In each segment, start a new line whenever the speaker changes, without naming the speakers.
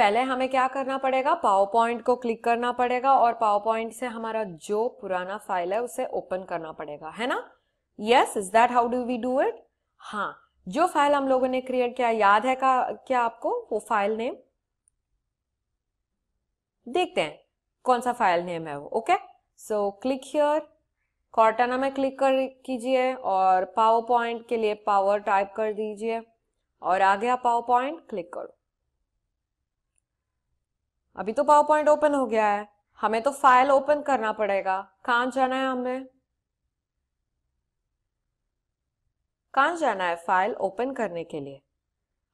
पहले हमें क्या करना पड़ेगा पावर पॉइंट को क्लिक करना पड़ेगा और पावर पॉइंट से हमारा जो पुराना फाइल है उसे ओपन करना पड़ेगा है ना yes is that how do we do it हाँ जो फाइल हम लोगों ने क्रिएट किया याद है का क्या आपको वो फाइल नेम देखते हैं कौन सा फाइल नेम है वो okay so click here Cortana में क्लिक कर कीजिए और पावर पॉइंट के लिए पावर टाइप कर दीजिए और आ गया पावर पॉइंट क्लिक करो अभी तो पावर पॉइंट ओपन हो गया है हमें तो फाइल ओपन करना पड़ेगा कहां जाना है हमें कहां जाना है फाइल ओपन करने के लिए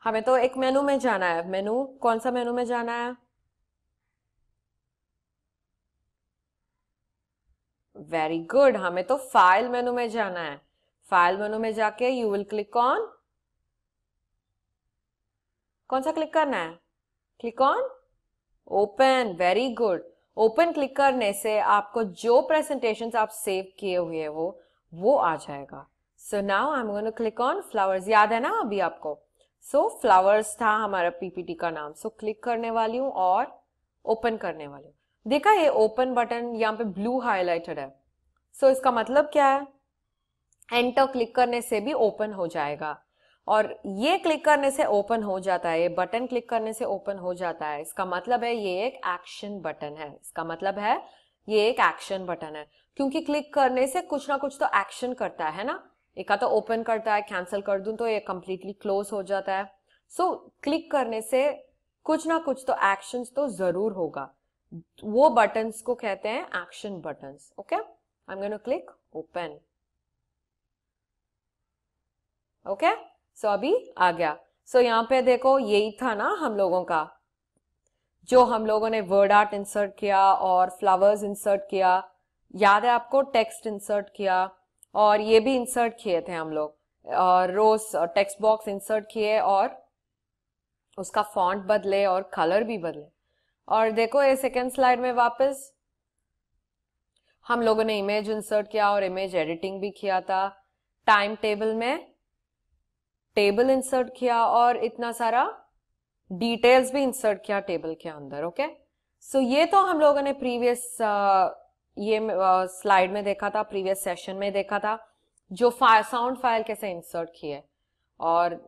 हमें तो एक मेनू में जाना है मेनू कौन सा मेनू में जाना है वेरी गुड हमें तो फाइल मेनू में जाना है फाइल मेनू में जाके यू विल क्लिक ऑन कौन सा क्लिक करना है click on open very good open click करने से आपको जो प्रेजेंटेशन आप सेव किए हुए हो वो वो आ जाएगा so now I am click on flowers याद है ना अभी आपको सो so, फ्लावर्स था हमारा पीपीटी का नाम सो so, क्लिक करने वाली हूँ और ओपन करने वाली हूँ देखा ये ओपन बटन यहाँ पे ब्लू हाईलाइटेड है सो so, इसका मतलब क्या है एंटर क्लिक करने से भी ओपन हो जाएगा और ये क्लिक करने से ओपन हो जाता है ये बटन क्लिक करने से ओपन हो जाता है इसका मतलब है ये एक एक्शन बटन है इसका मतलब है ये एक एक्शन बटन है क्योंकि क्लिक करने से कुछ ना कुछ तो एक्शन करता है ना एक तो ओपन करता है कैंसिल कर दूं तो ये कंप्लीटली क्लोज हो जाता है सो so, क्लिक करने से कुछ ना कुछ तो एक्शन तो जरूर होगा वो बटन को कहते हैं action buttons okay I am gonna click open okay so अभी आ गया सो so, यहाँ पे देखो यही था ना हम लोगों का जो हम लोगों ने वर्ड आर्ट इंसर्ट किया और फ्लावर्स इंसर्ट किया याद है आपको टेक्स्ट इंसर्ट किया और ये भी इंसर्ट किए थे हम लोग और रोज टेक्स्ट बॉक्स इंसर्ट किए और उसका फॉन्ट बदले और कलर भी बदले और देखो ये सेकेंड स्लाइड में वापस हम लोगों ने इमेज इंसर्ट किया और इमेज एडिटिंग भी किया था टाइम टेबल में टेबल इंसर्ट किया और इतना सारा डिटेल्स भी इंसर्ट किया टेबल के अंदर ओके सो ये तो हम लोगों ने प्रीवियस ये स्लाइड में देखा था प्रीवियस सेशन में देखा था जो फाइल साउंड फाइल कैसे इंसर्ट है और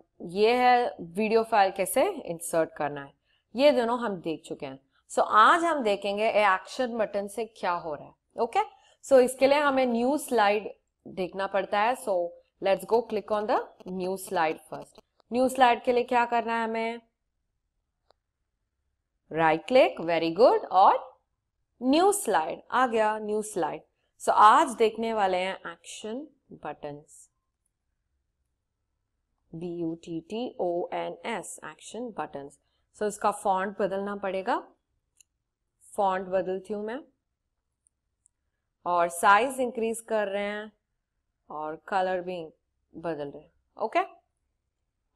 ये है वीडियो फाइल कैसे इंसर्ट करना है ये दोनों हम देख चुके हैं सो so, आज हम देखेंगे एक्शन बटन से क्या हो रहा है ओके okay? सो so, इसके लिए हमें न्यू स्लाइड देखना पड़ता है so so, let's go click on the new slide first new slide के लिए क्या करना है हमें राइट क्लिक वेरी गुड और न्यू स्लाइड आ गया न्यू स्लाइड सो आज देखने वाले हैं action buttons B U T T O N S action buttons so इसका फॉन्ट बदलना पड़ेगा फॉन्ट बदलती हूं मैं और साइज इंक्रीज कर रहे हैं और कलर भी बदल रहे ओके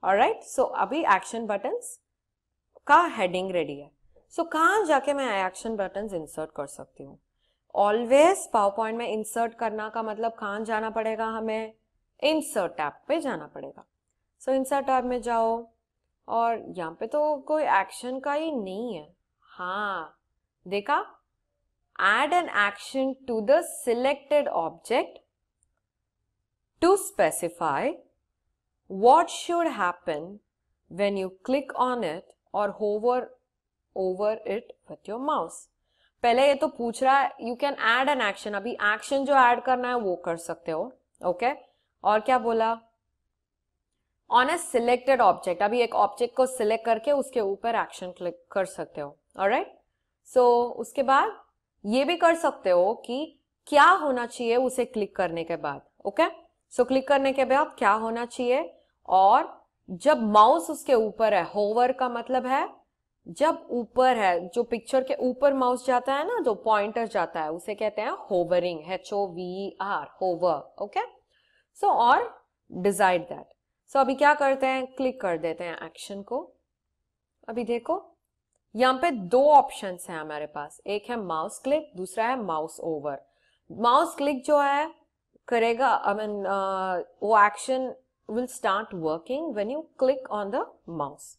और राइट सो अभी एक्शन बटन्स का हेडिंग रेडी है सो so, कहा जाके मैं एक्शन बटन इंसर्ट कर सकती हूँ ऑलवेज पावर पॉइंट में इंसर्ट करना का मतलब कहाँ जाना पड़ेगा हमें इंसर्ट ऐप पे जाना पड़ेगा सो इंसर्ट ऐप में जाओ और यहाँ पे तो कोई एक्शन का ही नहीं है हाँ देखा add an action to the selected object to specify what should happen when you click on it or hover over it with your mouse. पहले ये तो पूछ रहा है you can add an action अभी एक्शन जो एड करना है वो कर सकते हो ओके okay? और क्या बोला ऑन ए सिलेक्टेड ऑब्जेक्ट अभी एक ऑब्जेक्ट को सिलेक्ट करके उसके ऊपर एक्शन क्लिक कर सकते हो राइट सो so, उसके बाद ये भी कर सकते हो कि क्या होना चाहिए उसे क्लिक करने के बाद ओके okay? सो क्लिक करने के बाद क्या होना चाहिए और जब माउस उसके ऊपर है होवर का मतलब है जब ऊपर है जो पिक्चर के ऊपर माउस जाता है ना जो पॉइंटर जाता है उसे कहते हैं hovering H O V R hover okay so और डिजाइड दैट सो अभी क्या करते हैं क्लिक कर देते हैं एक्शन को अभी देखो यहां पे दो ऑप्शन है हमारे पास एक है माउस क्लिक दूसरा है माउस ओवर माउस क्लिक जो है करेगा आई मीन uh, वो action will start working when you click on the mouse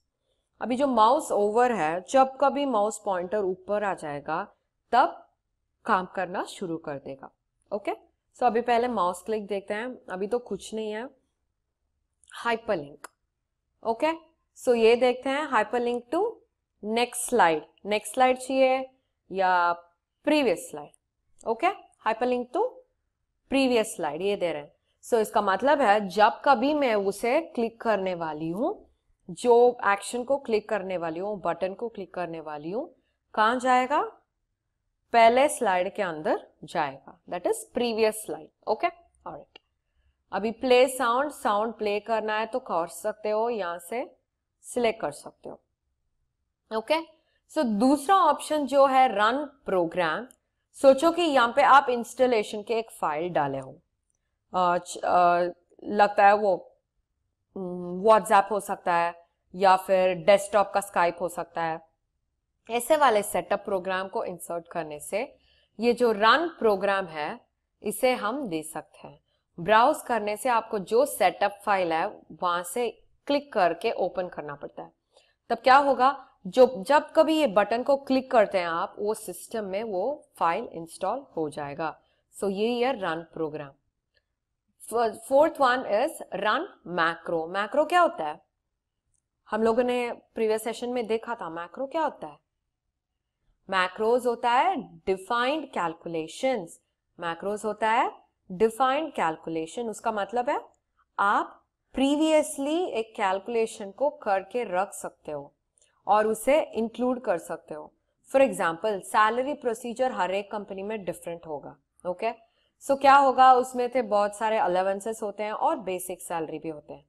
अभी जो माउस ओवर है जब कभी माउस पॉइंटर ऊपर आ जाएगा तब काम करना शुरू कर देगा ओके सो so, अभी पहले माउस क्लिक देखते हैं अभी तो कुछ नहीं है हाइपरलिंक ओके सो ये देखते हैं hyperlink to next slide next slide चाहिए या previous slide okay hyperlink to previous slide ये दे रहे हैं सो so, इसका मतलब है जब कभी मैं उसे क्लिक करने वाली हूँ जो एक्शन को क्लिक करने वाली हूँ बटन को क्लिक करने वाली हूँ कहाँ जाएगा पहले स्लाइड के अंदर जाएगा that is previous slide okay alright अभी प्ले साउंड साउंड प्ले करना है तो कर सकते हो यहां से सिलेक्ट कर सकते हो ओके okay? सो so, दूसरा ऑप्शन जो है रन प्रोग्राम सोचो कि यहाँ पे आप इंस्टॉलेशन के एक फाइल डाले हो लगता है वो व्हाट्सएप हम्म, हो सकता है या फिर डेस्कटॉप का स्काइप हो सकता है ऐसे वाले सेटअप प्रोग्राम को इंसर्ट करने से ये जो रन प्रोग्राम है इसे हम दे सकते हैं ब्राउज करने से आपको जो सेटअप फाइल है वहां से क्लिक करके ओपन करना पड़ता है तब क्या होगा जो जब कभी ये बटन को क्लिक करते हैं आप वो सिस्टम में वो फाइल इंस्टॉल हो जाएगा सो so, ये run program fourth one is run macro macro क्या होता है हम लोगों ने प्रीवियस सेशन में देखा था मैक्रो क्या होता है मैक्रोज होता है डिफाइंड कैलकुलेशन मैक्रोज होता है डिफाइंड कैलकुलेशन उसका मतलब है आप प्रीवियसली एक कैलकुलेशन को करके रख सकते हो और उसे इंक्लूड कर सकते हो फॉर एग्जाम्पल सैलरी प्रोसीजर हर एक कंपनी में डिफरेंट होगा ओके okay? सो so, क्या होगा उसमें थे बहुत सारे अलेवेंसेस होते हैं और बेसिक सैलरी भी होते हैं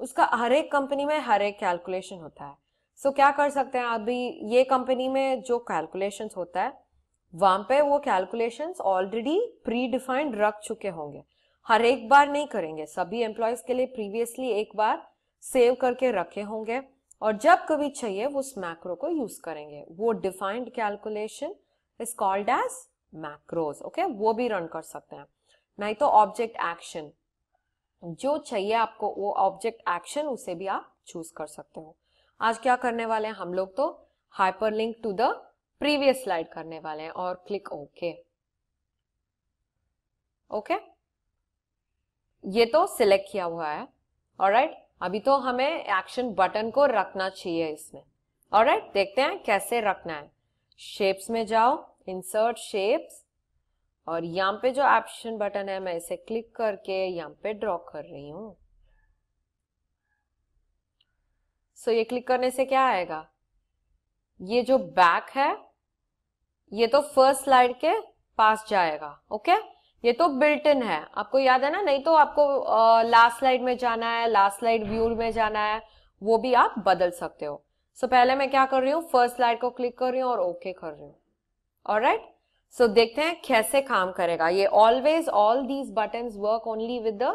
उसका हर एक कंपनी में हर एक कैलकुलेशन होता है सो so, क्या कर सकते हैं अभी ये कंपनी में जो कैलकुलेशन होता है वहां पे वो कैलकुलेशन ऑलरेडी प्री डिफाइंड रख चुके होंगे हर एक बार नहीं करेंगे सभी एम्प्लॉयज के लिए प्रीवियसली एक बार सेव करके रखे होंगे और जब कभी चाहिए वो उस मैक्रो को यूज करेंगे वो defined calculation is called as macros okay वो भी रन कर सकते हैं नहीं तो ऑब्जेक्ट एक्शन जो चाहिए आपको वो ऑब्जेक्ट एक्शन उसे भी आप चूज कर सकते हो आज क्या करने वाले हैं हम लोग तो hyperlink to the previous slide करने वाले हैं और क्लिक ओके ओके ये तो सिलेक्ट किया हुआ है और राइट अभी तो हमें एक्शन बटन को रखना चाहिए इसमें और देखते हैं कैसे रखना है शेप्स में जाओ इंसर्ट शेप्स और यहाँ पे जो ऑप्शन बटन है मैं इसे क्लिक करके यहाँ पे ड्रॉ कर रही हूं सो so, ये क्लिक करने से क्या आएगा ये जो बैक है ये तो फर्स्ट स्लाइड के पास जाएगा ओके okay? ये तो बिल्ट इन है आपको याद है ना नहीं तो आपको लास्ट स्लाइड में जाना है लास्ट स्लाइड व्यू में जाना है वो भी आप बदल सकते हो सो so, पहले मैं क्या कर रही हूँ फर्स्ट स्लाइड को क्लिक कर रही हूँ और ओके okay कर रही हूँ और राइट सो देखते हैं कैसे काम करेगा ये always all these button work only with the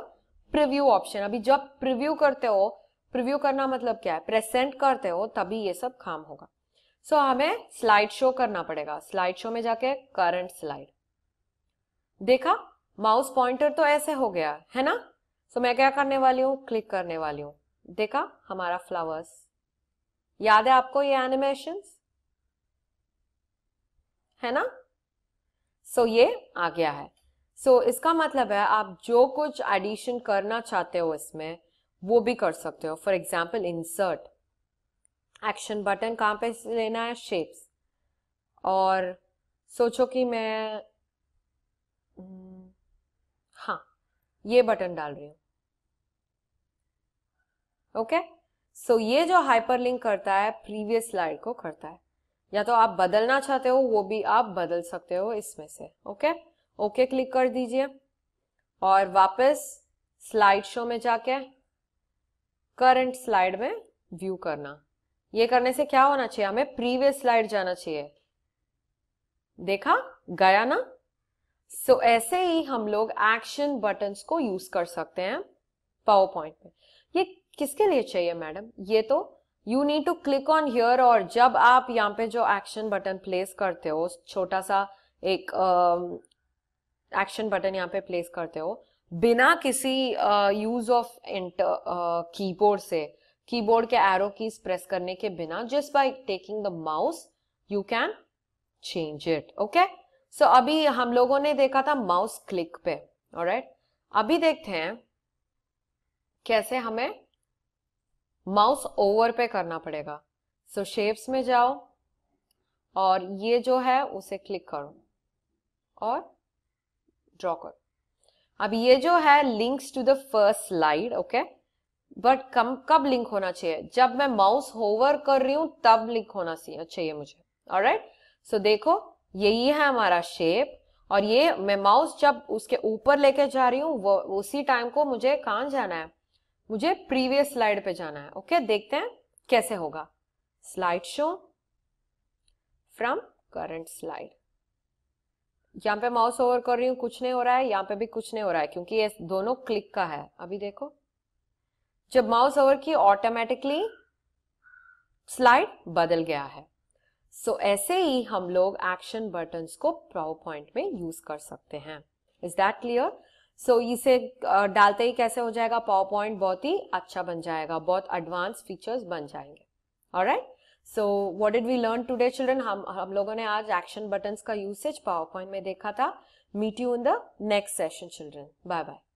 preview option अभी जब प्रिव्यू करते हो प्रिव्यू करना मतलब क्या है प्रेसेंट करते हो तभी ये सब काम होगा सो so, हमें स्लाइड शो करना पड़ेगा स्लाइड शो में जाके करंट स्लाइड देखा माउस पॉइंटर तो ऐसे हो गया है ना सो so, मैं क्या करने वाली हूँ क्लिक करने वाली हूँ देखा हमारा फ्लावर्स याद है आपको ये एनिमेशन है ना सो so, ये आ गया है सो so, इसका मतलब है आप जो कुछ एडिशन करना चाहते हो इसमें वो भी कर सकते हो for example insert action button कहां पे लेना है शेप्स और सोचो कि मैं ये बटन डाल रही हूं ओके सो ये जो हाइपरलिंक करता है प्रीवियस स्लाइड को करता है या तो आप बदलना चाहते हो वो भी आप बदल सकते हो इसमें से ओके ओके क्लिक कर दीजिए और वापस स्लाइड शो में जाके करंट स्लाइड में व्यू करना ये करने से क्या होना चाहिए हमें प्रीवियस स्लाइड जाना चाहिए देखा गया ना सो so, ऐसे ही हम लोग एक्शन बटन को यूज कर सकते हैं पावर पॉइंट में ये किसके लिए चाहिए मैडम ये तो you need to click on here और जब आप यहाँ पे जो एक्शन बटन प्लेस करते हो छोटा सा एक एक्शन बटन यहाँ पे प्लेस करते हो बिना किसी यूज ऑफ इंटर कीबोर्ड से कीबोर्ड के एरो कीज प्रेस करने के बिना just by taking the mouse you can change it okay so so, अभी हम लोगों ने देखा था माउस क्लिक पे राइट right? अभी देखते हैं कैसे हमें माउस ओवर पे करना पड़ेगा सो so, शेप्स में जाओ और ये जो है उसे क्लिक करो और ड्रॉ करो अब ये जो है links to the first slide okay but come कब लिंक होना चाहिए जब मैं माउस होवर कर रही हूं तब लिंक होना चाहिए मुझे और राइट सो देखो यही है हमारा शेप और ये मैं माउस जब उसके ऊपर लेके जा रही हूँ वो उसी टाइम को मुझे कहाँ जाना है मुझे प्रीवियस स्लाइड पे जाना है ओके देखते हैं कैसे होगा slide show from current slide यहाँ पे माउस ओवर कर रही हूँ कुछ नहीं हो रहा है यहाँ पे भी कुछ नहीं हो रहा है क्योंकि ये दोनों क्लिक का है अभी देखो जब माउस ओवर की ऑटोमेटिकली स्लाइड बदल गया है सो so, ऐसे ही हम लोग एक्शन बटन को पावर पॉइंट में यूज कर सकते हैं इज दैट क्लियर सो इसे डालते ही कैसे हो जाएगा पावर पॉइंट बहुत ही अच्छा बन जाएगा बहुत एडवांस फीचर्स बन जाएंगे और right so what did we learn today children हम हम लोगों ने आज एक्शन बटन का यूसेज पावर पॉइंट में देखा था meet you in the next session children bye bye